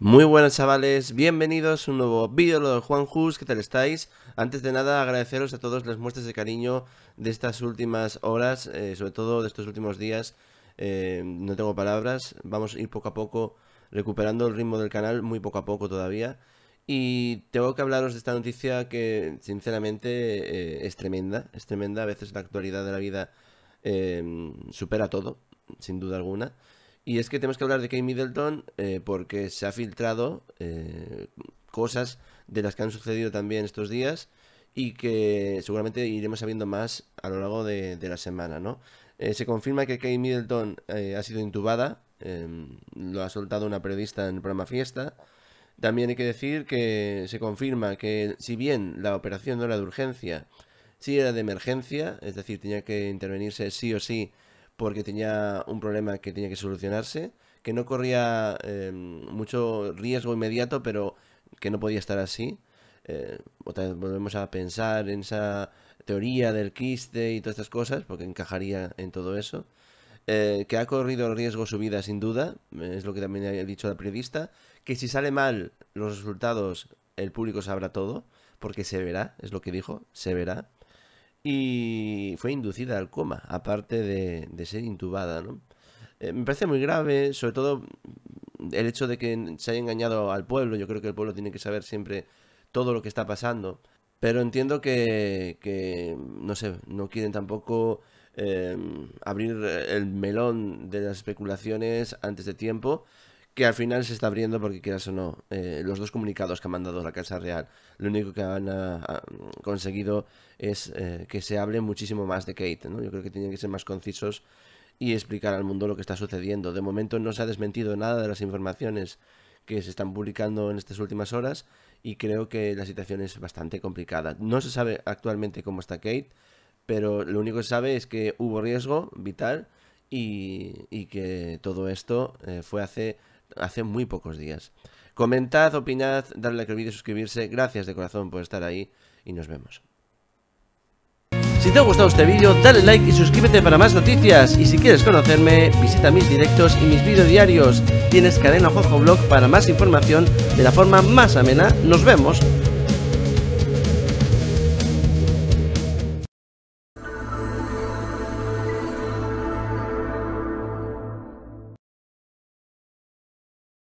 Muy buenas chavales, bienvenidos a un nuevo vídeo de Juan Jus. ¿qué tal estáis? Antes de nada agradeceros a todos las muestras de cariño de estas últimas horas, eh, sobre todo de estos últimos días, eh, no tengo palabras, vamos a ir poco a poco recuperando el ritmo del canal, muy poco a poco todavía, y tengo que hablaros de esta noticia que sinceramente eh, es tremenda, es tremenda, a veces la actualidad de la vida supera todo, sin duda alguna. Y es que tenemos que hablar de Kate Middleton eh, porque se ha filtrado eh, cosas de las que han sucedido también estos días y que seguramente iremos sabiendo más a lo largo de, la semana, ¿no? Eh, se confirma que Kate Middleton ha sido intubada, em, lo ha soltado una periodista en el programa Fiesta. También hay que decir que se confirma que si bien la operación no era de urgencia, sí era de emergencia, es decir, tenía que intervenirse sí o sí porque tenía un problema que tenía que solucionarse, que no corría em, mucho riesgo inmediato, pero que no podía estar así. Eh, vez volvemos a pensar en esa teoría del quiste y todas estas cosas, porque encajaría en todo eso. Eh, que ha corrido riesgo su vida, sin duda, es lo que también ha dicho la periodista, que si sale mal los resultados, el público sabrá todo, porque se verá, es lo que dijo, se verá y fue inducida al coma, aparte de, ser intubada. ¿no? Eh, me parece muy grave, sobre todo el hecho de que se haya engañado al pueblo. Yo creo que el pueblo tiene que saber siempre todo lo que está pasando. Pero entiendo que, no sé, no quieren tampoco eh, abrir el melón de las especulaciones antes de tiempo que al final se está abriendo porque quieras o no, eh, los dos comunicados que ha mandado la Casa Real, lo único que han ah, ah, conseguido es eh, que se hable muchísimo más de Kate, ¿no? Yo creo que tienen que ser más concisos y explicar al mundo lo que está sucediendo. De momento no se ha desmentido nada de las informaciones que se están publicando en estas últimas horas y creo que la situación es bastante complicada. No se sabe actualmente cómo está Kate, pero lo único que se sabe es que hubo riesgo vital y, que todo esto eh, fue hace hace muy pocos días. Comentad, opinad, darle like al vídeo, suscribirse. Gracias de corazón por estar ahí y nos vemos. Si te ha gustado este vídeo, dale like y suscríbete para más noticias. Y si quieres conocerme, visita mis directos y mis vídeos diarios. Tienes cadena Jojo Blog para más información de la forma más amena. Nos vemos.